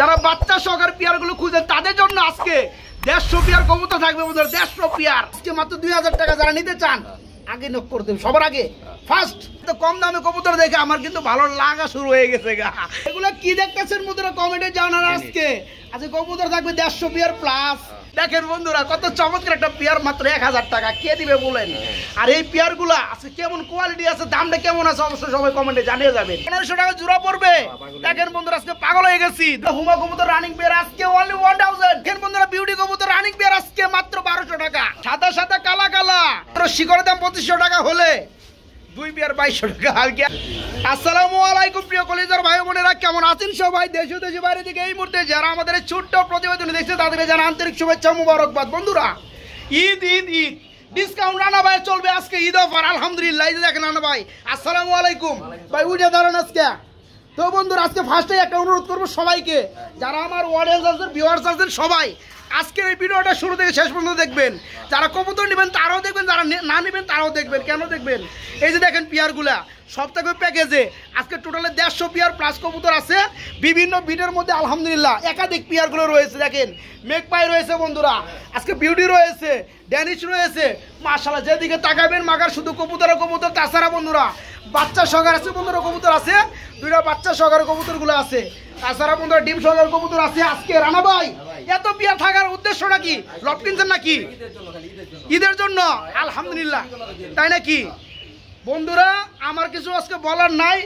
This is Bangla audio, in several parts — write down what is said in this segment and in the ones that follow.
যারা বাচ্চা সহকার পিয়ারগুলো খুঁজে তাদের জন্য আজকে দেড়শো পিয়ার কমতা থাকবে বোধ দেড়শো পিয়ার যে মাত্র দুই হাজার টাকা যারা নিতে চান আগে নক করে দেবে সবার আগে ফার্স্ট তো কম দামে কবুতর দেখে আমার কিন্তু ভালো লাগা শুরু হয়ে গেছে গা এগুলো কি দেখতেছেন মুদ্রা কমেডি জানার আজকে আজকে কবুতর থাকবে দেড়শো পিয়ার প্লাস দেখেন বন্ধুরা কত চমৎকার একটা পেয়ার মাত্র এক হাজার টাকা কে দিবে বলেন আর এই পেয়ার গুলা আছে কেমন কোয়ালিটি আছে দামটা কেমন আছে অবশ্যই সবাই কমেন্টে জানিয়ে যাবেন পনেরোশো টাকা জোড়া পড়বে দেখেন বন্ধুরা আজকে পাগল হয়ে গেছি হুমা কবুতর রানিং পেয়ার আজকে অনলি ওয়ান থাউজেন্ড দেখেন বন্ধুরা বিউটি কবুতর রানিং পেয়ার আজকে মাত্র বারোশো টাকা সাদা সাদা কালা কালা শিকড়ের দাম পঁচিশশো টাকা হলে দুই বিয়ার বাইশশো টাকা হালকা আসসালামু আলাইকুম প্রিয় কলেজের ভাই বোনেরা কেমন আছেন সবাই দেশ দেশে বাইরে থেকে এই মুহূর্তে যারা আমাদের ছোট্ট প্রতিবেদন দেখছে তাদেরকে যারা আন্তরিক শুভেচ্ছা মুবারকবাদ বন্ধুরা ঈদ ঈদ ঈদ ডিসকাউন্ট রানা ভাই চলবে আজকে ঈদ অফার আলহামদুলিল্লাহ দেখেন রানা ভাই আসসালামু আলাইকুম ভাই উঠে ধরেন আজকে তো বন্ধুরা আজকে ফার্স্টে একটা অনুরোধ করবো সবাইকে যারা আমার অডিয়েন্স আছেন ভিউয়ার্স আছেন সবাই আজকের এই ভিডিওটা শুরু থেকে শেষ পর্যন্ত দেখবেন যারা কবুতর নেবেন তারাও দেখবেন যারা না নেবেন তারাও দেখবেন কেন দেখবেন এই যে দেখেন পিয়ারগুলা সপ্তাহে প্যাকেজে আজকে টোটালে দেড়শো পিয়ার প্লাস কবুতর আছে বিভিন্ন বিডের মধ্যে আলহামদুলিল্লাহ একাধিক পিয়ারগুলো রয়েছে দেখেন মেকপাই রয়েছে বন্ধুরা আজকে বিউটি রয়েছে ড্যানিশ রয়েছে মার্শাল যেদিকে তাকাবেন মাগার শুধু কবুতর কবুতর তাছাড়া বন্ধুরা বাচ্চা সহকার আছে বন্ধুরা কবুতর আছে দুইটা বাচ্চা কবুতর গুলো আছে তাছাড়া বন্ধুরা ডিম সহকার কবুতর আছে আজকে রানা ভাই এত বিয়া থাকার উদ্দেশ্য কি লট কিনছেন নাকি ঈদের জন্য আলহামদুলিল্লাহ তাই নাকি বন্ধুরা আমার কিছু আজকে বলার নাই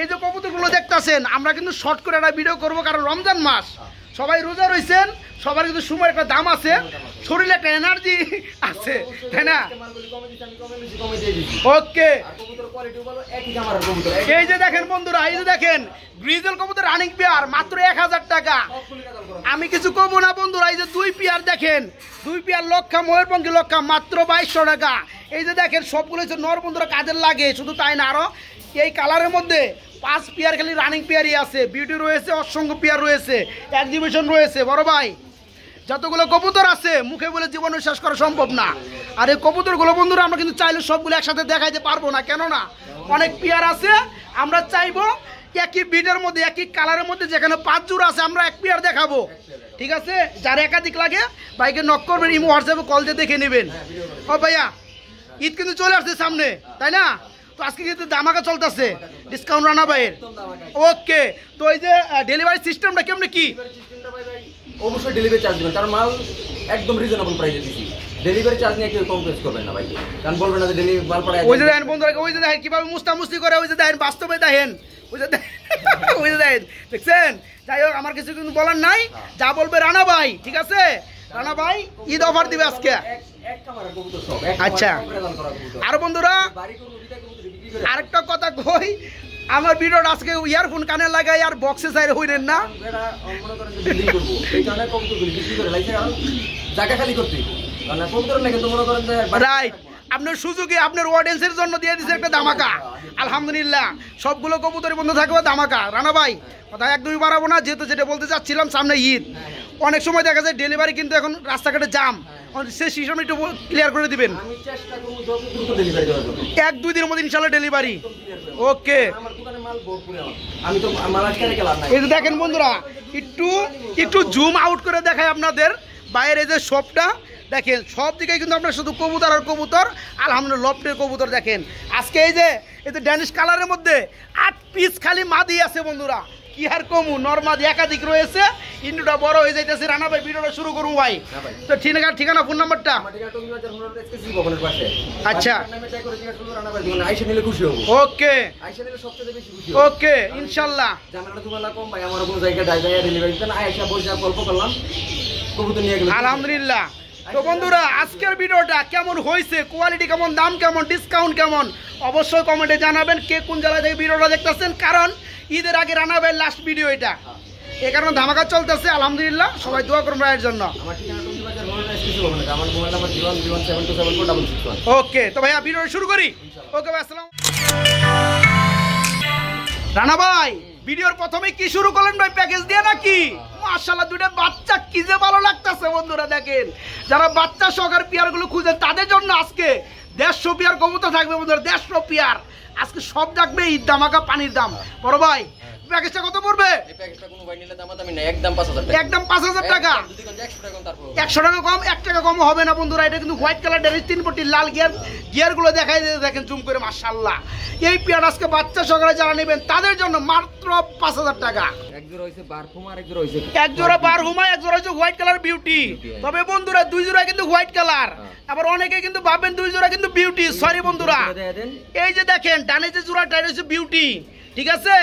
এই যে গুলো দেখতেছেন আমরা কিন্তু শর্ট করে একটা ভিডিও করবো কারণ রমজান মাস সবাই রোজা রয়েছেন সবার কিন্তু সময় একটা দাম আছে শরীরে একটা এনার্জি আছে তাই না ওকে এই যে দেখেন বন্ধুরা এই যে দেখেন গ্রিজেল কবুতর রানিং পেয়ার মাত্র এক হাজার টাকা আমি কিছু কমো না বন্ধুরা এই যে দুই পেয়ার দেখেন দুই পেয়ার লক্ষা ময়ূরপঙ্খী লক্ষা মাত্র বাইশশো টাকা এই যে দেখেন সবগুলো হচ্ছে নর বন্ধুরা কাজের লাগে শুধু তাই না আরও এই কালারের মধ্যে পাঁচ পেয়ার খালি রানিং পেয়ারই আছে বিউটি রয়েছে অসংখ্য পেয়ার রয়েছে এক্সিবিশন রয়েছে বড় ভাই যতগুলো কবুতর আছে মুখে বলে জীবন শেষ করা সম্ভব না আর এই কবুতরগুলো বন্ধুরা আমরা কিন্তু চাইলে সবগুলো একসাথে দেখাইতে পারবো না কেননা অনেক পেয়ার আছে আমরা চাইবো একই বিডের মধ্যে একই কালারের মধ্যে যেখানে পাঁচ জোড়া আছে আমরা এক পেয়ার দেখাবো ঠিক আছে যার একাধিক লাগে বাইকে নক করবেন ইমো হোয়াটসঅ্যাপে কল দিয়ে দেখে নেবেন ও ভাইয়া ঈদ কিন্তু চলে আসছে সামনে তাই না তো আজকে কিন্তু দামাকা চলতেছে ডিসকাউন্ট রানা ভাইয়ের ওকে তো এই যে ডেলিভারি সিস্টেমটা কেমনি কি অবশ্যই ডেলিভারি চার্জ দেবেন কারণ মাল একদম রিজনেবল প্রাইসে দিচ্ছি ডেলিভারি চার্জ নিয়ে কেউ কমপ্লেন করবেন না ভাই কারণ বলবেন না যে ডেলিভারি মাল পড়ে ওই যে দেখেন বন্ধুরা ওই যে দেখেন কিভাবে মুস্তামুস্তি করে ওই যে দেখেন বাস্তবে দেখেন ওই যে ওই যে দেখেন দেখছেন যাই হোক আমার কিছু কিন্তু বলার নাই হ্যাঁ। যা বলবে রানা ভাই ঠিক আছে হ্যাঁ। রানা ভাই ঈদ অফার দিবে আজকে আচ্ছা আর বন্ধুরা আরেকটা কথা কই আমার বিরোধ আজকে ইয়ারফোন কানে লাগাই আর বক্সে যাই হইলেন না রাইট আপনার সুযোগে আপনার অডিয়েন্সের জন্য দিয়ে দিচ্ছে একটা দামাকা আলহামদুলিল্লাহ সবগুলো কবুতরের বন্ধ থাকবে দামাকা রানা ভাই কথা দুই বাড়াবো না যেহেতু যেটা বলতে চাচ্ছিলাম সামনে ঈদ অনেক সময় দেখা যায় ডেলিভারি কিন্তু এখন রাস্তাঘাটে জাম হ্যাঁ। সেই সিস্টেম একটু ক্লিয়ার করে দিবেন এক দুই দিনের মধ্যে ইনশাল্লাহ ডেলিভারি ওকে দেখেন বন্ধুরা একটু একটু জুম আউট করে দেখায় আপনাদের বাইরে যে শপটা দেখেন সব দিকে কিন্তু আপনার শুধু কবুতর আর কবুতর আলহামদুলিল্লাহ লফটের কবুতর দেখেন আজকে এই যে এই যে ড্যানিশ কালারের মধ্যে আট পিস খালি মাদি আছে বন্ধুরা কি আর কমু একাধিক রয়েছে বড় হয়ে যাইতেছে ভাই শুরু ভাই তো ঠিকানা ফোন নাম্বারটা আচ্ছা। ওকে ইনশাল্লাহ আলহামদুলিল্লাহ তো বন্ধুরা আজকের ভিডিওটা কেমন হয়েছে কোয়ালিটি কেমন দাম কেমন ডিসকাউন্ট কেমন অবশ্যই কমেন্টে জানাবেন কে কোন জেলা থেকে ভিডিওটা দেখতেছেন কারণ ঈদের আগে রানা ভাইয়ের লাস্ট ভিডিও এটা এ কারণে ধামাকা চলতেছে আলহামদুলিল্লাহ সবাই দোয়া করুন ভাইয়ের জন্য ওকে তো ভাইয়া ভিডিও শুরু করি ওকে ভাই আসসালাম রানা ভাই ভিডিওর প্রথমে কি শুরু করলেন ভাই প্যাকেজ দিয়ে নাকি মার্শাল্লাহ দুইটা বাচ্চা কি যে ভালো লাগতেছে বন্ধুরা দেখেন যারা বাচ্চা সহকার পিয়ারগুলো খুঁজে তাদের জন্য আজকে দেড়শো পিয়ার কবুতর থাকবে বন্ধুরা দেড়শো পিয়ার আজকে সব থাকবে ঈদ দামাকা পানির দাম বড় ভাই প্যাকেজটা কত পড়বে একদম টাকা টাকা টাকা কম এক টাকা কম হবে না বন্ধুরা এটা কিন্তু হোয়াইট কালার ডেরিস তিন লাল গিয়ার গিয়ার গুলো দেখাই দেখেন জুম করে মাশাআল্লাহ এই পেয়ার আজকে বাচ্চা সকালে যারা নেবেন তাদের জন্য মাত্র হাজার টাকা এক জোড়া বারহুমা এক জোড়া হোয়াইট কালার বিউটি তবে বন্ধুরা দুই জোড়া কিন্তু হোয়াইট কালার আবার অনেকে কিন্তু ভাবেন দুই জোড়া কিন্তু বিউটি সরি বন্ধুরা এই যে দেখেন ডানে যে জোড়া হচ্ছে বিউটি ঠিক আছে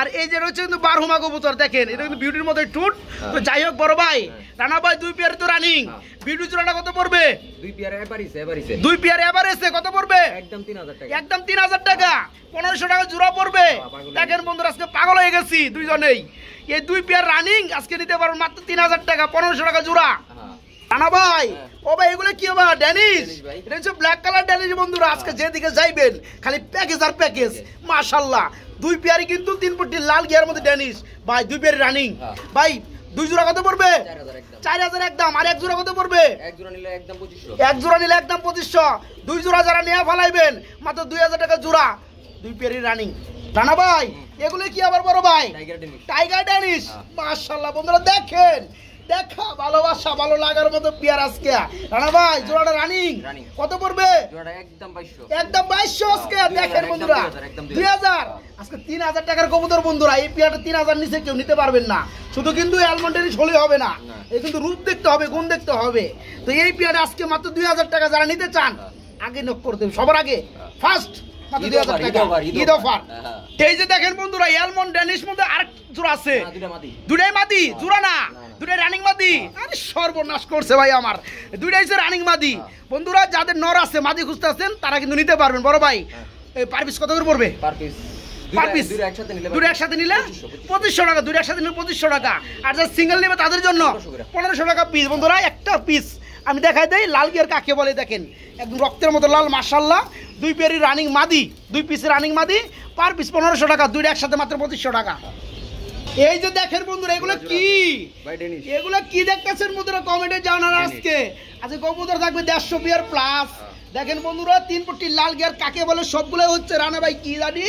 আর এই যে রয়েছে কিন্তু বারহুমা কবুতর দেখেন এটা কিন্তু বিউটির মধ্যে টুট তো হ্যাঁ। যাই হোক বড় ভাই হ্যাঁ। রানা ভাই দুই পেয়ার তো রানিং হ্যাঁ। বিউটি চূড়াটা কত পড়বে দুই পেয়ার এভারেজ এভারেজ দুই পেয়ার এভারেজ কত পড়বে একদম 3000 টাকা একদম 3000 টাকা 1500 টাকা জোড়া পড়বে দেখেন বন্ধুরা আজকে পাগল হয়ে গেছি দুইজনেই এই দুই পেয়ার রানিং আজকে নিতে পারবেন মাত্র 3000 টাকা 1500 টাকা জোড়া নানা ভাই ও ভাই এগুলো কি বা ড্যানিশ ব্ল্যাক কালার ড্যানিশ বন্ধুরা আজকে হ্যাঁ। যেদিকে যাইবেন খালি প্যাকেজ আর প্যাকেজ মাশাল্লাহ দুই পেয়ারি কিন্তু তিন ফুটটি লাল গিয়ার মধ্যে ড্যানিশ ভাই দুই পেয়ারি রানিং হ্যাঁ। ভাই দুই জোড়া কত পড়বে চার হাজার একদম আর এক জোড়া কত পড়বে এক জোড়া নিলে একদম পঁচিশশো দুই জোড়া যারা নিয়ে ফেলাইবেন মাত্র দুই হাজার টাকা জোড়া দুই পেয়ারি রানিং রানা ভাই এগুলো কি আবার বড় ভাই টাইগার ড্যানিশ মাশাল্লাহ বন্ধুরা দেখেন দেখা ভালোবাসা ভালো লাগার মতো পেয়ার আজকে রানা ভাই জোড়াটা রানিং কত পড়বে একদম বাইশশো আজকে হ্যাঁ, দেখেন বন্ধুরা দুই আজকে তিন হাজার টাকার কবুতর বন্ধুরা এই পেয়ারটা তিন হাজার নিচে কেউ নিতে পারবেন না শুধু কিন্তু অ্যালমন্ডারিস হলে হবে না এই কিন্তু রূপ দেখতে হবে গুণ দেখতে হবে তো এই পেয়ারটা আজকে মাত্র দুই হাজার টাকা যারা নিতে চান আগে নক করে দেবে সবার আগে ফার্স্ট হ্যাঁ। মাত্র দুই হাজার টাকা ঈদ অফার হ্যাঁ, এই যে দেখেন বন্ধুরা এলমন ড্যানিশ মধ্যে আর জোড়া আছে দুটাই মাদি জোড়া না রানিং মাদি আরে সর্বনাশ করছে ভাই আমার রানিং মাদি বন্ধুরা যাদের নর আছে মাদি খুঁজতে আছেন তারা কিন্তু নিতে পারবেন বড় ভাই হ্যাঁ। কত করে পড়বে পার নিলে পঁচিশশো টাকা একসাথে নিলে পঁচিশশো টাকা আর সিঙ্গেল তাদের জন্য পনেরোশো টাকা পিস বন্ধুরা একটা পিস আমি দেখাই দেয় লাল গিয়ার কাকে বলে দেখেন একদম রক্তের মতো লাল মাসাল্লাহ দুই পেয়ারি রানিং মাদি দুই পিস রানিং মাদি পার পিস পনেরোশো টাকা দুইটা একসাথে মাত্র পঁচিশশো টাকা এই যে দেখেন বন্ধুরা এগুলো কি এগুলো কি দেখতেছেন বন্ধুরা কমেন্টে জানার আজকে আজকে কবুতর থাকবে দেড়শো পেয়ার প্লাস দেখেন বন্ধুরা তিন পট্টি লাল গিয়ার কাকে বলে সবগুলাই হচ্ছে রানা ভাই কি জানি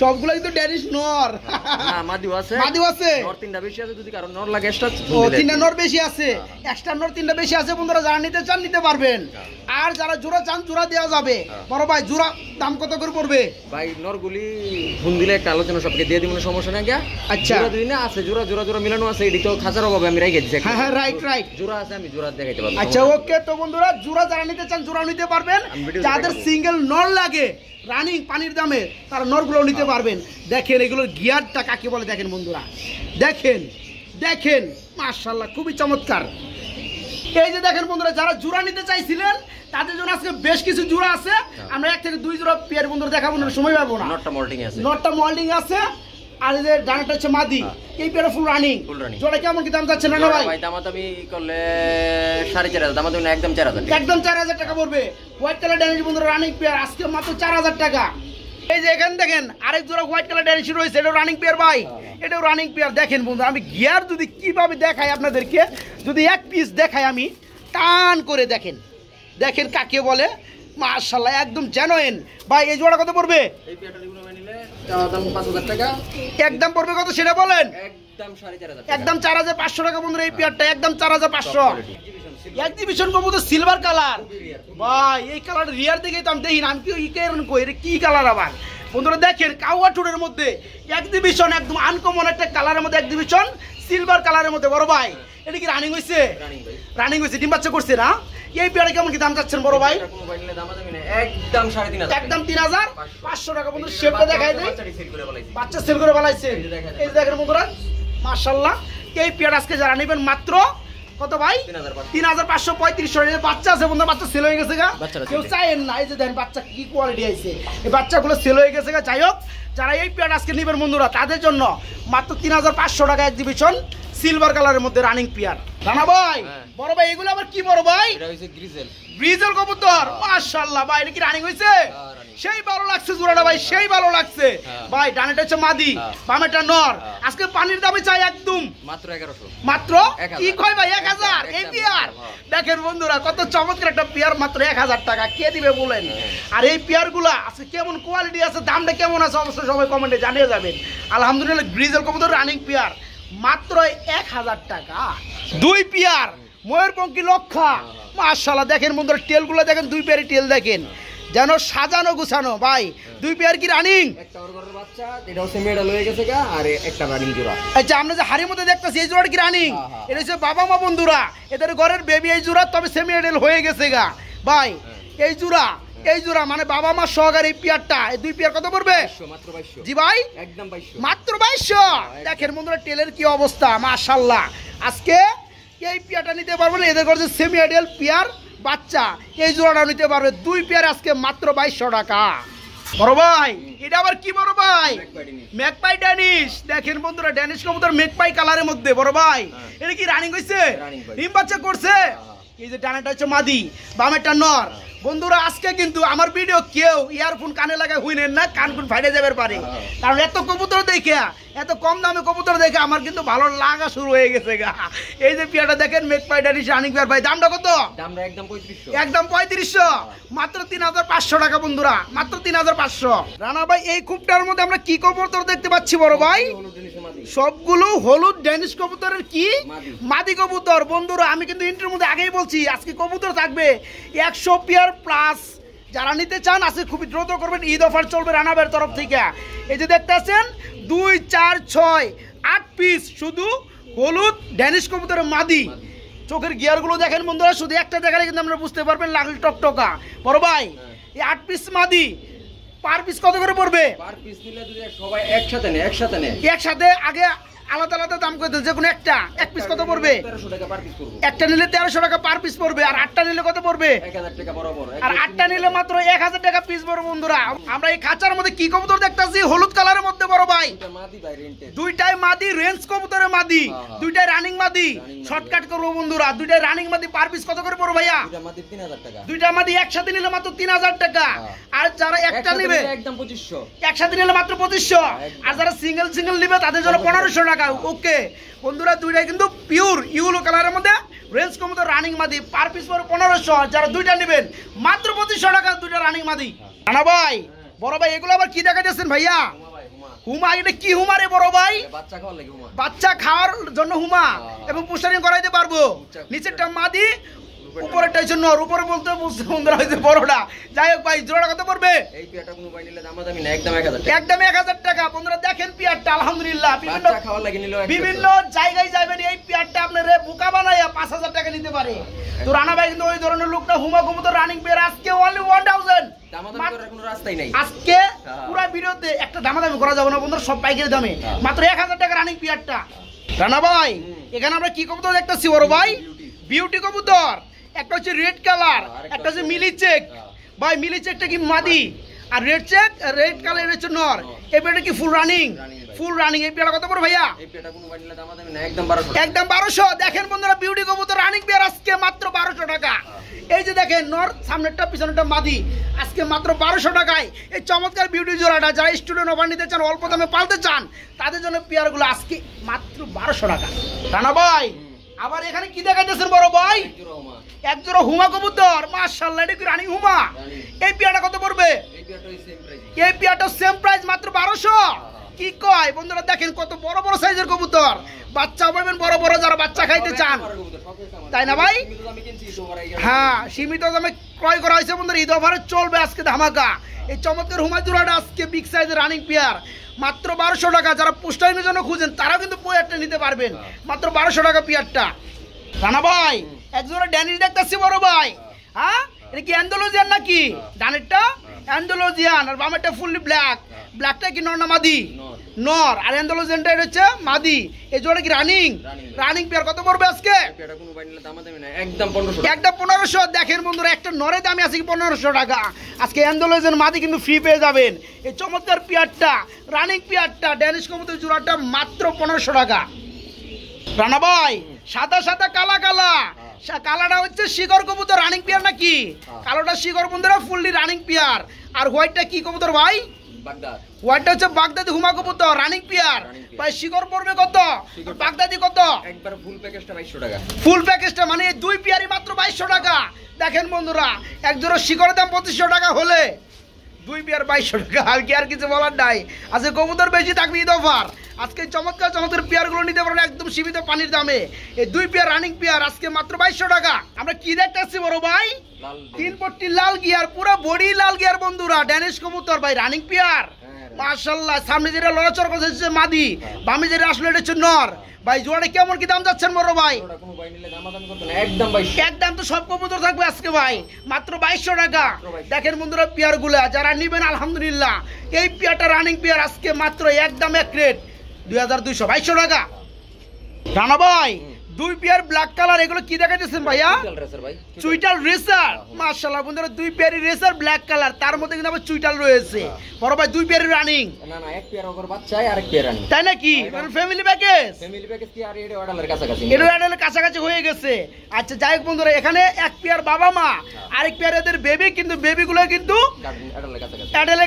সবগুলাই তো ড্যানিশ নর মাদি আছে মাদি আছে নর তিনটা বেশি আছে যদি কারণ নর লাগে এক্সট্রা ও তিনটা নর বেশি আছে এক্সট্রা হ্যাঁ, হ্যাঁ। নর তিনটা বেশি আছে বন্ধুরা যারা নিতে চান নিতে পারবেন হ্যাঁ। আর যারা জোড়া চান জোড়া দেওয়া যাবে বড় ভাই জোড়া দাম কত করে পড়বে ভাই নরগুলি ফোন দিলে একটা আলোচনা সবকে দিয়ে দিবেন সমস্যা নাই গিয়া আচ্ছা জোড়া দুই না আছে জোড়া জোড়া জোড়া মিলানো আছে এটি তো খাজার অভাবে আমি রাখি হ্যাঁ হ্যাঁ রাইট রাইট জোড়া আছে আমি জোড়া দেখাইতে পারবো আচ্ছা ওকে তো বন্ধুরা জোড়া যারা নিতে চান জোড়া নিতে পারবে পারবেন যাদের সিঙ্গেল নর লাগে রানিং পানির দামে তারা নরগুলো নিতে হ্যাঁ। পারবেন দেখেন এগুলোর গিয়ারটা কাকে বলে দেখেন বন্ধুরা দেখেন দেখেন মার্শাল্লাহ খুবই চমৎকার এই যে দেখেন বন্ধুরা যারা জোড়া নিতে চাইছিলেন তাদের জন্য আজকে বেশ কিছু জোড়া আছে হ্যাঁ। আমরা এক থেকে দুই জোড়া পেয়ার বন্ধুরা দেখাবো না সময় পাবো না নটটা মল্ডিং আছে নটটা মল্ডিং আছে আর এদের ডানাটা হচ্ছে মাদি হ্যাঁ। এই পেয়ারা ফুল রানিং জোড়া কেমন কি দাম যাচ্ছে না ভাই ভাই দাম আমি করলে সাড়ে চার হাজার দাম তুমি একদম চার হাজার একদম চার হাজার টাকা পড়বে হোয়াইট কালার ড্যানিশ বন্ধু রানিং পেয়ার আজকে মাত্র চার হাজার টাকা এই যে এখানে দেখেন আরেক জোড়া হোয়াইট কালার ড্যানিশ রয়েছে এটা রানিং পেয়ার ভাই হ্যাঁ। এটাও রানিং পেয়ার দেখেন বন্ধু আমি গিয়ার যদি কিভাবে দেখাই আপনাদেরকে যদি এক পিস দেখাই আমি টান করে দেখেন দেখেন কাকে বলে মার্শাল্লাহ একদম জেনুইন ভাই এই জোড়া কত পড়বে একদম পড়বে কত সেটা বলেন একদম চার হাজার পাঁচশো টাকা বন্ধুরা এই পেয়ারটা একদম চার হাজার পাঁচশো সিলভার কালার ভাই এই কালার কি কালার মানে আবার টুরের মধ্যে একদম আনকমন একটা কালারের মধ্যে একদিবিশন সিলভার কালারের মধ্যে বড় ভাই এটা কি রানিং হয়েছে রানিং হয়েছে ডিম বাচ্চা করছে না এই পেয়ারা কেমন কি দাম চাচ্ছেন বড় ভাই একদম তিন হাজার পাঁচশো টাকা বন্ধু শেপটা দেখাই দেয় বাচ্চা সেল করে ফেলাইছে এই দেখেন বন্ধুরা মার্শাল্লাহ এই পেয়ারা আজকে যারা নেবেন মাত্র কত ভাই তিন হাজার পাঁচশো পঁয়ত্রিশশো বাচ্চা আছে বন্ধু বাচ্চা সেল হয়ে গেছে গা কেউ চাইেন না এই যে দেখেন বাচ্চা কি কোয়ালিটি আছে এই বাচ্চাগুলো সেল হয়ে গেছে গা যাই হোক যারা এই পেয়ারা আজকে নেবেন বন্ধুরা তাদের জন্য মাত্র তিন হাজার পাঁচশো টাকা এক্সিবিশন সিলভার কালারের মধ্যে রানিং পিয়ার রানা ভাই হ্যাঁ। বড় ভাই এগুলো আবার কি বড় ভাই এটা হইছে গ্রিজেল গ্রিজেল কবুতর হ্যাঁ। মাশাআল্লাহ ভাই এটা কি রানিং হইছে হ্যাঁ, সেই ভালো লাগছে জোড়াটা ভাই সেই ভালো লাগছে ভাই ডানেটা হচ্ছে মাদি বামেটা নর আজকে পানির দামে চাই একদম মাত্র 1100 মাত্র কি কই ভাই 1000 এই পিয়ার দেখেন বন্ধুরা কত চমৎকার একটা পিয়ার মাত্র 1000 টাকা কে দিবে বলেন আর এই পিয়ারগুলো আছে কেমন কোয়ালিটি আছে দামটা কেমন আছে অবশ্যই সবাই কমেন্টে জানিয়ে যাবেন আলহামদুলিল্লাহ গ্রিজেল কবুতর রানিং পিয়ার মাত্র এক হাজার টাকা দুই পেয়ার ময়ূরপঙ্খী লক্ষা মার্শাল্লাহ দেখেন বন্ধুরা টেলগুলো দেখেন দুই পেয়ারি টেল দেখেন যেন সাজানো গুছানো ভাই দুই পেয়ার কি রানিং আচ্ছা আমরা যে হাড়ির মধ্যে দেখতেছি এই জোড়া কি রানিং হ্যাঁ, হ্যাঁ। এটা হচ্ছে বাবা মা বন্ধুরা এদের ঘরের বেবি এই জোড়া তবে সেমি হয়ে গেছে গা ভাই হ্যাঁ। এই জোড়া এই জোড়া মানে বাবা মা সহকারে এই পিয়ারটা এই দুই পিয়ার কত পড়বে জি ভাই একদম মাত্র বাইশশো হ্যাঁ, দেখেন বন্ধুরা টেলের কি অবস্থা মাশাল্লাহ আজকে এই পিয়ারটা নিতে না এদের করছে সেমি আইডিয়াল পিয়ার বাচ্চা এই জোড়াটা নিতে পারবে দুই পেয়ার আজকে মাত্র বাইশশো টাকা বড় ভাই এটা আবার কি বড় ভাই ম্যাকপাই ড্যানিশ দেখেন বন্ধুরা ড্যানিশ কবুতর ম্যাকপাই কালারের মধ্যে বড় ভাই হ্যাঁ। এটা কি রানিং হয়েছে ডিম বাচ্চা করছে হ্যাঁ। এই যে ডানাটা হচ্ছে মাদি বামেরটা নর বন্ধুরা আজকে কিন্তু আমার ভিডিও কেউ ইয়ারফোন কানে লাগায় হুইনেন না কানকুন ফাইটে যাবে পারে হ্যাঁ। কারণ এত কবুতর দেখে এত কম দামে কবুতর দেখে আমার কিন্তু ভালো লাগা শুরু হয়ে গেছে গা এই যে পিয়াটা দেখেন মেক পাইডারি পিয়ার ভাই দামটা কত দামটা একদম পঁয়ত্রিশশো একদম পঁয়ত্রিশশো মাত্র তিন হাজার পাঁচশো টাকা বন্ধুরা মাত্র তিন হাজার পাঁচশো রানা ভাই এই কুপটার মধ্যে আমরা কি কবুতর দেখতে পাচ্ছি বড় ভাই সবগুলো হলুদ ডেনিস কবুতরের কি মাদি কবুতর বন্ধুরা আমি কিন্তু ইন্টার মধ্যে আগেই বলছি আজকে কবুতর থাকবে একশো পিয়ার প্লাস যারা নিতে চান আসে খুবই দ্রুত করবেন ঈদ অফার চলবে রানাবের তরফ থেকে এই যে দেখতেছেন দুই চার ছয় আট পিস শুধু হলুদ ড্যানিশ কবুতরের মাদি চোখের গিয়ারগুলো দেখেন বন্ধুরা শুধু একটা দেখালে কিন্তু আমরা বুঝতে পারবেন লাল টকটকা বড় ভাই এই আট পিস মাদি পার পিস কত করে পড়বে পার পিস নিলে সবাই একসাথে নেই একসাথে নেই একসাথে আগে আলাদা আলাদা দাম কত যে কোনো একটা এক পিস কত পড়বে একটা নিলে তেরোশো টাকা পার পিস পড়বে আর আটটা নিলে কত পড়বে আর আটটা নিলে মাত্র এক হাজার টাকা পিস পড়বে বন্ধুরা আমরা এই খাঁচার মধ্যে কি কবুতর দেখতেছি হলুদ কালারের মধ্যে বড় ভাই দুইটাই মাদি রেঞ্জ কবুতরের মাদি হ্যাঁ, হ্যাঁ। দুইটাই রানিং মাদি শর্টকাট করবো বন্ধুরা দুইটায় রানিং মাদি পার পিস কত করে পড়বে ভাইয়া দুইটা মাদি একসাথে নিলে মাত্র তিন হাজার টাকা হ্যাঁ। আর যারা একটা নিবে একসাথে নিলে মাত্র পঁচিশশো আর যারা সিঙ্গেল সিঙ্গেল নিবে তাদের জন্য পনেরোশো টাকা ওকে বন্ধুরা দুইটাই কিন্তু পিওর ইউলো কালারের মধ্যে রেঞ্জ কমতো রানিং মাদি পার পিস পর পনেরোশো যারা দুইটা নেবেন মাত্র পঁচিশশো টাকা দুইটা রানিং মাদি রানা ভাই বড় ভাই এগুলো আবার কি দেখা যাচ্ছেন ভাইয়া হুমা এটা কি হুমা রে বড় ভাই বাচ্চা খাওয়ার জন্য হুমা এবং পোস্টারিং করাইতে পারবো নিচেরটা মাদি উপরে জন্য উপরে বলতে বুঝতে বন্ধুরা হয়েছে বড়টা যাই হোক ভাই জোড়া পড়বে এই কোনো নিলে দাম দামি না একদম এক হাজার একদম টাকা বন্ধুরা দেখেন পেয়ারটা আলহামদুলিল্লাহ বিভিন্ন খাওয়া বিভিন্ন জায়গায় যাবেন এই পিয়ারটা টাকা নিতে পারে তো রানা ভাই কিন্তু ওই ধরনের লোকটা হুমা কুমুতো রানিং পেয়ার আজকে অনলি 1000 আজকে হ্যাঁ। পুরা একটা করা না সব পাইকারি দামে হ্যাঁ। মাত্র এক হাজার টাকা রানিং রানা ভাই এখানে আমরা কি কবুতর দেখতেছি ওর ভাই বিউটি কবুতর একটা হচ্ছে রেড কালার একটা হচ্ছে মিলি চেক হ্যাঁ। ভাই মিলি চেকটা কি মাদি আর রেড চেক রেড কালার হচ্ছে নর এই পেটা কি ফুল রানিং ফুল রানিং এই পেটা কত বড় ভাইয়া একদম বারোশো দেখেন বন্ধুরা বিউটি কবুতর রানিং পেয়ার আজকে মাত্র বারোশো টাকা হ্যাঁ। এই যে দেখেন নর সামনেরটা পিছনেরটা মাদি আজকে মাত্র বারোশো টাকায় এই চমৎকার বিউটি জোড়াটা যারা স্টুডেন্ট অফার নিতে চান অল্প দামে পালতে চান তাদের জন্য পেয়ারগুলো আজকে মাত্র বারোশো টাকা রানা ভাই আবার এখানে কি দেখাইতেছেন বড় ভাই একজোড়া হুমা কবুতর মাশাআল্লাহ এটা কি রানিং হুমা এই পেয়াটা কত পড়বে এই পেয়াটা সেম প্রাইস মাত্র বারোশো হ্যাঁ। কি কয় বন্ধুরা দেখেন কত বড় বড় সাইজের কবুতর হ্যাঁ। বাচ্চা পাবেন বড় বড় যারা বাচ্চা খাইতে চান তাই না ভাই হ্যাঁ সীমিত দামে ক্রয় করা হয়েছে বন্ধুরা ঈদ অফারে চলবে আজকে ধামাকা হ্যাঁ। এই চমৎকার হুমা জোড়াটা আজকে বিগ সাইজের রানিং পেয়ার মাত্র বারোশো টাকা যারা পোস্টাইমের জন্য খুঁজেন তারাও কিন্তু পেয়ারটা নিতে পারবেন মাত্র বারোশো টাকা পেয়ারটা রানা ভাই একজনের ড্যানিশ দেখতেছি বড় ভাই হ্যাঁ এটা কি অ্যান্ডোলজিয়ান নাকি ডানেরটা অ্যান্ডোলোজিয়ান আর বামেরটা ফুললি ব্ল্যাক ব্ল্যাকটা কি নর না মাদি নর আর অ্যান্ডোলজিয়ানটা এটা হচ্ছে মাদি এই জোড়া কি রানিং রানিং পেয়ার কত পড়বে আজকে একদম পনেরোশো দেখেন বন্ধুরা একটা নরে দামি আছে কি পনেরোশো টাকা আজকে অ্যান্ডোলজিয়ান মাদি কিন্তু ফ্রি পেয়ে যাবেন এই চমৎকার পেয়ারটা রানিং পেয়ারটা ড্যানিশ কমতে জোড়াটা মাত্র পনেরোশো টাকা রানা ভাই সাদা সাদা কালা কালা কালাটা হচ্ছে শিকর কবুতর রানিং পিয়ার নাকি হ্যাঁ। কালোটা শিকর বন্ধুরা ফুললি রানিং পিয়ার আর হোয়াইটটা কি কবুতর ভাই হোয়াইটটা হচ্ছে বাগদাদি হুমা কবুতর রানিং পিয়ার ভাই শিকর পড়বে কত বাগদাদি কত একবার ফুল প্যাকেজটা বাইশশো টাকা ফুল প্যাকেজটা মানে দুই পিয়ারই মাত্র বাইশশো টাকা দেখেন বন্ধুরা এক জোড়া শিকরের দাম পঁচিশশো টাকা হলে দুই পেয়ার বাইশশো টাকা আর কি আর কিছু বলার নাই আজকে আচ্ছা, কবুতর বেশি থাকবে ঈদ অফার আজকে চমৎকার চমৎকার পেয়ারগুলো নিতে পারেন একদম সীমিত পানির দামে এই দুই পেয়ার রানিং পেয়ার আজকে মাত্র বাইশশো টাকা আমরা কি দেখতে আসছি বড় ভাই তিন পট্টি লাল গিয়ার পুরো বডি লাল গিয়ার বন্ধুরা ড্যানিশ কবুতর ভাই রানিং পেয়ার হ্যাঁ, মার্শাল্লাহ সামনে যেটা লড়াচড় করছে হচ্ছে মাদি হ্যাঁ। বামে যেটা আসলে এটা হচ্ছে নর ভাই জোয়ারে কেমন কি দাম যাচ্ছেন বড় ভাই একদম তো সব কবুতর থাকবে আজকে ভাই মাত্র বাইশশো টাকা দেখেন বন্ধুরা পেয়ারগুলা যারা নিবেন আলহামদুলিল্লাহ এই পেয়ারটা রানিং পেয়ার আজকে মাত্র একদম এক রেট দুই হাজার দুইশো বাইশশো টাকা রানা ভাই দুই পেয়ার ব্ল্যাক কালার এগুলো কি দেখাইতেছেন ভাইয়া চুইটাল রেসার মার্শাল্লাহ বন্ধুরা দুই পিয়ারি রেসার ব্ল্যাক কালার তার মধ্যে কিন্তু আবার চুইটাল রয়েছে বড় ভাই দুই পেয়ারি রানিং না না এক ওগর বাচ্চা আর এক রানিং তাই নাকি মানে ফ্যামিলি প্যাকেজ ফ্যামিলি প্যাকেজ কি আর অর্ডারের কাছাকাছি অর্ডারের কাছাকাছি হয়ে গেছে আচ্ছা যাই হোক বন্ধুরা এখানে এক পেয়ার বাবা মা আরেক পেয়ার এদের বেবি কিন্তু বেবিগুলো কিন্তু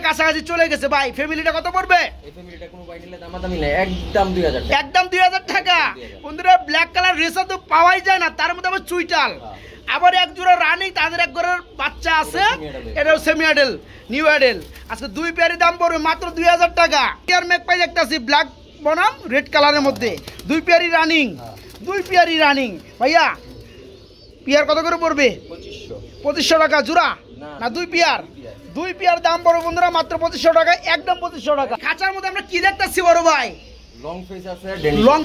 কাছাকাছি চলে গেছে ভাই ফ্যামিলিটা কত পড়বে এই ফ্যামিলিটা কোনো দামাদামি নাই একদম 2000 টাকা একদম 2000 টাকা বন্ধুরা ব্ল্যাক কালার রেসা তো পাওয়াই যায় না তার মধ্যে আবার চুইটাল হ্যাঁ। আবার এক জোড়া রানিং তাদের এক ঘরের বাচ্চা আছে এটাও সেমি অ্যাডেল নিউ অ্যাডেল আজকে দুই পেয়ারি দাম পড়বে মাত্র দুই হাজার টাকা পেয়ার মেক পাই আছে ব্ল্যাক বনাম রেড কালারের মধ্যে দুই পেয়ারি রানিং হ্যাঁ। দুই পেয়ারি রানিং ভাইয়া পিয়ার কত করে পড়বে পঁচিশশো টাকা জোড়া না দুই পিয়ার দুই পিয়ার দাম পড়বে বন্ধুরা মাত্র পঁচিশশো টাকা একদম পঁচিশশো টাকা খাঁচার মধ্যে আমরা কি দেখতেছি বড় ভাই লং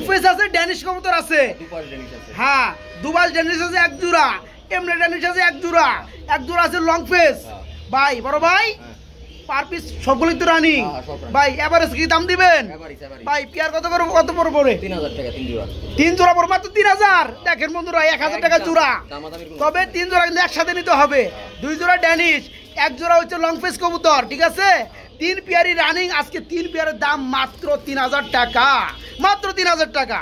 ফেস আছে ড্যানিশ কবুতর আছে হ্যাঁ ড্যানিশ আছে এক জোড়া এমনি ড্যানিশ আছে এক জোড়া এক জোড়া আছে লং ফেস হ্যাঁ। ভাই বড় ভাই হ্যাঁ। পার পিস তো হ্যাঁ, ভাই কি দাম দিবেন ভাই কত কত তিন জোড়া তিন হাজার বন্ধুরা এক হাজার টাকা তবে তিন জোড়া কিন্তু একসাথে নিতে হবে দুই জোড়া ড্যানিশ এক জোড়া হচ্ছে লং ফেস কবুতর ঠিক আছে তিন পেয়ারি রানিং আজকে তিন পেয়ারের দাম মাত্র তিন হাজার টাকা মাত্র তিন হাজার টাকা